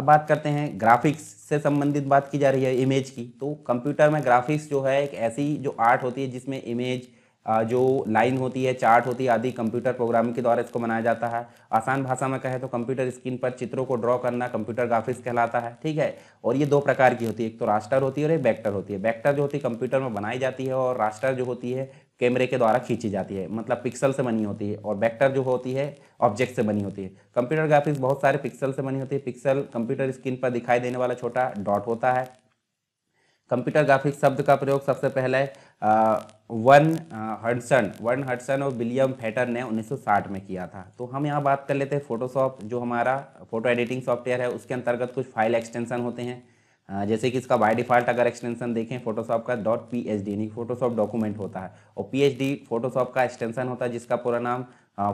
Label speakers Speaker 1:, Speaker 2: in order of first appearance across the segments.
Speaker 1: अब बात करते हैं ग्राफिक्स से संबंधित बात की जा रही है इमेज की तो कंप्यूटर में ग्राफिक्स जो है एक ऐसी जो आर्ट होती है जिसमें इमेज जो लाइन होती है चार्ट होती है आदि कंप्यूटर प्रोग्राम के द्वारा इसको बनाया जाता है आसान भाषा में कहें तो कंप्यूटर स्क्रीन पर चित्रों को ड्रॉ करना कंप्यूटर ग्राफिक्स कहलाता है ठीक है और ये दो प्रकार की होती है एक तो रास्टर होती है और एक बैक्टर होती है बैक्टर जो होती है कंप्यूटर में बनाई जाती है और रास्टर जो होती है कैमरे के द्वारा खींची जाती है मतलब पिक्सल से बनी होती है और बैक्टर जो होती है ऑब्जेक्ट से बनी होती है कंप्यूटर ग्राफिक्स बहुत सारे पिक्सल से बनी होती है पिक्सल कंप्यूटर स्क्रीन पर दिखाई देने वाला छोटा डॉट होता है कंप्यूटर ग्राफिक्स शब्द का प्रयोग सबसे पहले वन हडसन वन हडसन और विलियम फैटर ने 1960 में किया था तो हम यहाँ बात कर लेते हैं फोटोशॉप जो हमारा फोटो एडिटिंग सॉफ्टवेयर है उसके अंतर्गत कुछ फाइल एक्सटेंशन होते हैं जैसे कि इसका बाय डिफ़ॉल्ट अगर एक्सटेंशन देखें फोटोशॉप का डॉट पी एच डी यानी फोटोशॉप डॉक्यूमेंट होता है और पी एच डी फोटोशॉप का एक्सटेंशन होता है जिसका पूरा नाम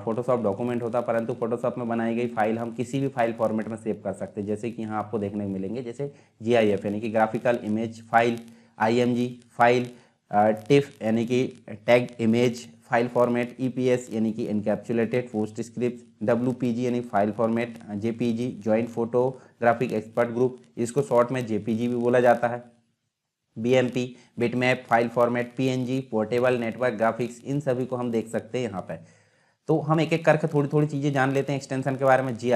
Speaker 1: फोटोशॉप डॉक्यूमेंट होता है परंतु फोटोशॉप में बनाई गई फाइल हम किसी भी फाइल फॉर्मेट में सेव कर सकते हैं जैसे कि यहाँ आपको देखने को मिलेंगे जैसे जी आई एफ यानी कि graphical image file I M G file TIFF यानी कि tag image file format E P S यानी कि encapsulated postscript W P G यानी file format J P G joint graphic expert group इसको short में J P G भी बोला जाता है B M P bitmap file format P N G portable network graphics इन सभी को हम देख सकते हैं यहाँ पर तो हम एक एक करके थोड़ी थोड़ी चीज़ें जान लेते हैं एक्सटेंशन के बारे में जी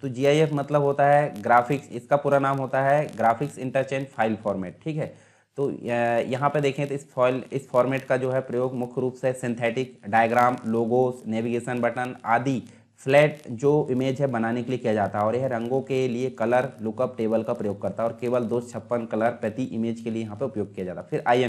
Speaker 1: तो जी मतलब होता है ग्राफिक्स इसका पूरा नाम होता है ग्राफिक्स इंटरचेंज फाइल फॉर्मेट ठीक है तो यहाँ पे देखें तो इस फॉइल इस फॉर्मेट का जो है प्रयोग मुख्य रूप से synthetic diagram logos navigation button आदि फ्लैट जो इमेज है बनाने के लिए किया जाता है और यह रंगों के लिए कलर लुकअप टेबल का प्रयोग करता है और केवल दो छप्पन कलर प्रति इमेज के लिए यहाँ पर उपयोग किया जाता है फिर आई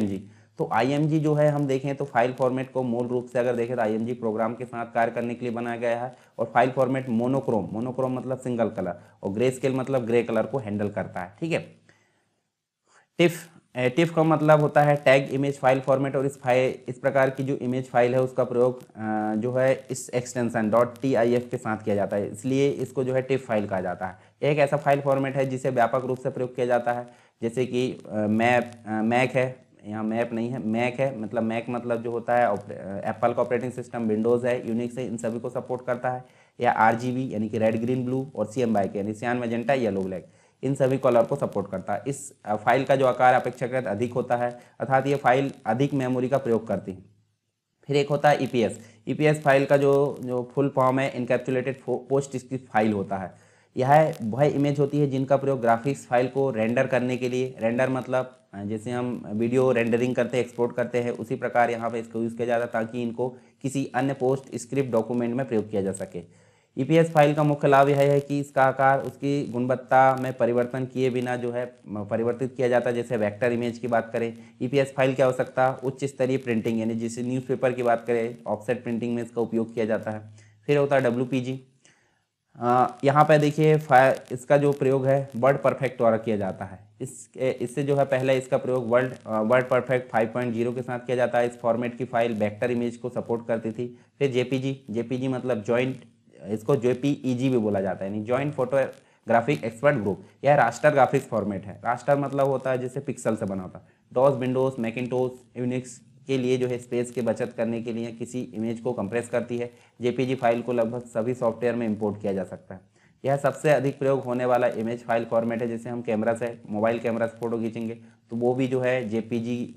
Speaker 1: तो आई जो है हम देखें तो फाइल फॉर्मेट को मूल रूप से अगर देखें तो आई प्रोग्राम के साथ कार्य करने के लिए बनाया गया है और फाइल फॉर्मेट मोनोक्रोम मोनोक्रोम मतलब सिंगल कलर और ग्रे स्केल मतलब ग्रे कलर को हैंडल करता है ठीक है टिफ टिफ eh, का मतलब होता है टैग इमेज फाइल फॉर्मेट और इस फाइल इस प्रकार की जो इमेज फाइल है उसका प्रयोग eh, जो है इस extension dot T I F के साथ किया जाता है इसलिए इसको जो है टिफ फाइल कहा जाता है एक ऐसा फाइल फॉर्मेट है जिसे व्यापक रूप से प्रयोग किया जाता है जैसे कि मैप eh, मैक है यहाँ मैप नहीं है मैक है मतलब मैक मतलब जो होता है एप्पल का ऑपरेटिंग सिस्टम विंडोज़ है यूनिक्स है इन सभी को सपोर्ट करता है या आर यानी कि रेड ग्रीन ब्लू और सी एम बाइक यानी सियान मजेंटा येलो ब्लैक इन सभी कलर को सपोर्ट करता है इस फाइल का जो आकार अपेक्षाकृत अधिक होता है अर्थात ये फाइल अधिक मेमोरी का प्रयोग करती है फिर एक होता है E P S E P S file का जो जो फुल फॉर्म है इनकेप्चुलेटेड पोस्ट इसकी फाइल होता है यह वह इमेज होती है जिनका प्रयोग ग्राफिक्स फाइल को रेंडर करने के लिए रेंडर मतलब जैसे हम वीडियो रेंडरिंग करते हैं एक्सपोर्ट करते हैं उसी प्रकार यहाँ पर इसको यूज़ किया जाता है ताकि इनको किसी अन्य पोस्ट स्क्रिप्ट डॉक्यूमेंट में प्रयोग किया जा सके ई e फाइल का मुख्य लाभ यह है कि इसका आकार उसकी गुणवत्ता में परिवर्तन किए बिना जो है परिवर्तित किया जाता है जैसे वेक्टर इमेज की बात करें ई e फाइल की आवश्यकता उच्च स्तरीय प्रिंटिंग यानी जैसे न्यूज़पेपर की बात करें ऑफसेट प्रिंटिंग में इसका उपयोग किया जाता है फिर होता है डब्ल्यू यहाँ पर देखिए फायर इसका जो प्रयोग है वर्ड परफेक्ट द्वारा किया जाता है इस इससे जो है पहले इसका प्रयोग वर्ल्ड वर्ड परफेक्ट 5.0 के साथ किया जाता है इस फॉर्मेट की फाइल वेक्टर इमेज को सपोर्ट करती थी फिर जेपीजी जेपीजी मतलब जॉइंट इसको जेपीईजी भी बोला जाता है यानी जॉइंट फोटोग्राफिक एक्सपर्ट ग्रुप यह रास्टर ग्राफिक्स फॉर्मेट है रास्टर मतलब होता है जिसे पिक्सल से बना होता है डॉस विंडोज मैकिन यूनिक्स के लिए जो है स्पेस के बचत करने के लिए किसी इमेज को कंप्रेस करती है जेपीजी फाइल को लगभग सभी सॉफ्टवेयर में इंपोर्ट किया जा सकता है यह सबसे अधिक प्रयोग होने वाला इमेज फाइल फॉर्मेट है जैसे हम कैमरा से मोबाइल कैमरा से फोटो खींचेंगे तो वो भी जो है जे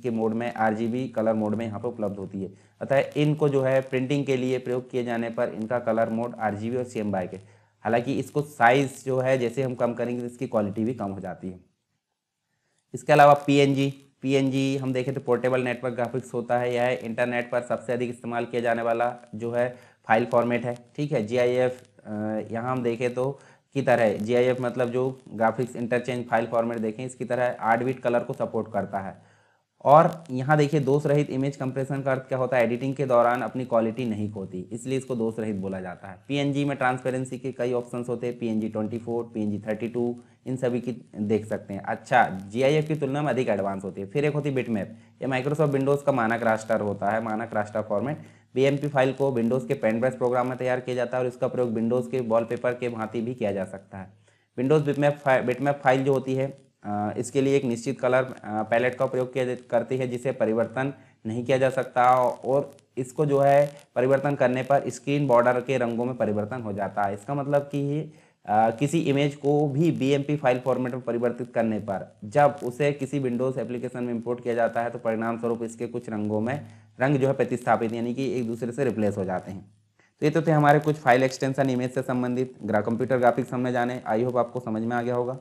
Speaker 1: के मोड में आर कलर मोड में यहाँ पर उपलब्ध होती है अतः इनको जो है प्रिंटिंग के लिए प्रयोग किए जाने पर इनका कलर मोड आर और सी बाइक है हालांकि इसको साइज़ जो है जैसे हम कम करेंगे तो इसकी क्वालिटी भी कम हो जाती है इसके अलावा पी पीएनजी हम देखें तो पोर्टेबल नेटवर्क ग्राफिक्स होता है यह इंटरनेट पर सबसे अधिक इस्तेमाल किया जाने वाला जो है फाइल फॉर्मेट है ठीक है जी आई एफ यहाँ हम देखें तो की तरह जी आई एफ मतलब जो ग्राफिक्स इंटरचेंज फाइल फॉर्मेट देखें इसकी तरह आठ बीट कलर को सपोर्ट करता है और यहाँ देखिए दोष रहित इमेज कंप्रेशन का अर्थ क्या होता है एडिटिंग के दौरान अपनी क्वालिटी नहीं खोती इसलिए इसको दोष रहित बोला जाता है पी में ट्रांसपेरेंसी के कई ऑप्शन होते हैं पी एन जी ट्वेंटी इन सभी की देख सकते हैं अच्छा जी की तुलना में अधिक एडवांस होती है फिर एक होती बिट बिटमैप ये माइक्रोसॉफ्ट विंडोज़ का मानक रास्टर होता है मानक रास्टर फॉर्मेट बीएमपी फाइल को विंडोज़ के पेनब्रश प्रोग्राम में तैयार किया जाता है और इसका प्रयोग विंडोज़ के वॉलपेपर के भांति भी किया जा सकता है विंडोज़ बिटमैप बिटमैप फाइल जो होती है इसके लिए एक निश्चित कलर पैलेट का प्रयोग किया करती है जिसे परिवर्तन नहीं किया जा सकता और इसको जो है परिवर्तन करने पर स्क्रीन बॉर्डर के रंगों में परिवर्तन हो जाता है इसका मतलब कि आ, किसी इमेज को भी बी फाइल फॉर्मेट में परिवर्तित करने पर जब उसे किसी विंडोज़ एप्लीकेशन में इंपोर्ट किया जाता है तो परिणाम स्वरूप इसके कुछ रंगों में रंग जो है प्रतिस्थापित यानी कि एक दूसरे से रिप्लेस हो जाते हैं तो ये तो थे हमारे कुछ फाइल एक्सटेंशन इमेज से संबंधित ग्रा कंप्यूटर ग्राफिक्स हमने जाने आई होप आपको समझ में आ गया होगा